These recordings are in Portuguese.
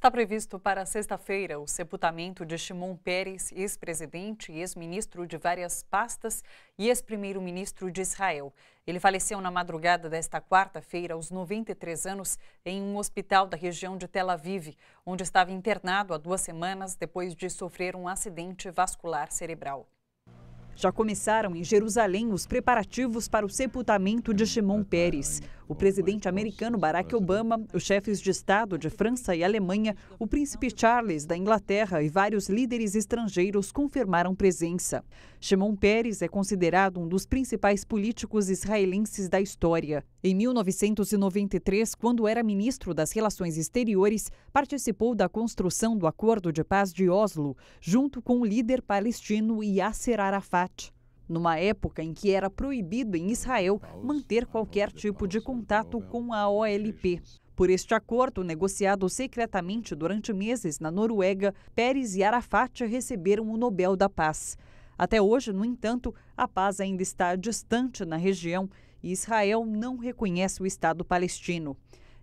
Está previsto para sexta-feira o sepultamento de Shimon Peres, ex-presidente e ex-ministro de várias pastas e ex-primeiro-ministro de Israel. Ele faleceu na madrugada desta quarta-feira, aos 93 anos, em um hospital da região de Tel Aviv, onde estava internado há duas semanas depois de sofrer um acidente vascular cerebral. Já começaram em Jerusalém os preparativos para o sepultamento de Shimon Peres. O presidente americano Barack Obama, os chefes de Estado de França e Alemanha, o príncipe Charles da Inglaterra e vários líderes estrangeiros confirmaram presença. Shimon Peres é considerado um dos principais políticos israelenses da história. Em 1993, quando era ministro das Relações Exteriores, participou da construção do Acordo de Paz de Oslo, junto com o líder palestino Yasser Arafat. Numa época em que era proibido em Israel manter qualquer tipo de contato com a OLP. Por este acordo, negociado secretamente durante meses na Noruega, Pérez e Arafat receberam o Nobel da Paz. Até hoje, no entanto, a paz ainda está distante na região e Israel não reconhece o Estado palestino.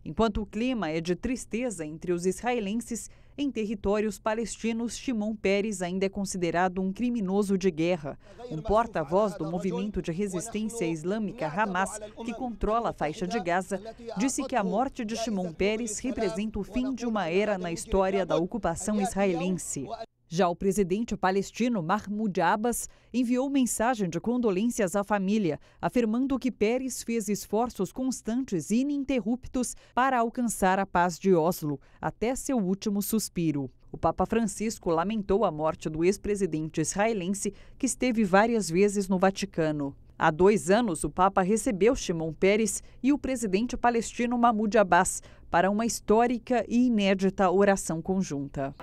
Enquanto o clima é de tristeza entre os israelenses, em territórios palestinos, Shimon Peres ainda é considerado um criminoso de guerra. Um porta-voz do movimento de resistência islâmica Hamas, que controla a faixa de Gaza, disse que a morte de Shimon Peres representa o fim de uma era na história da ocupação israelense. Já o presidente palestino Mahmoud Abbas enviou mensagem de condolências à família, afirmando que Pérez fez esforços constantes e ininterruptos para alcançar a paz de Oslo, até seu último suspiro. O Papa Francisco lamentou a morte do ex-presidente israelense, que esteve várias vezes no Vaticano. Há dois anos, o Papa recebeu Shimon Peres e o presidente palestino Mahmoud Abbas para uma histórica e inédita oração conjunta.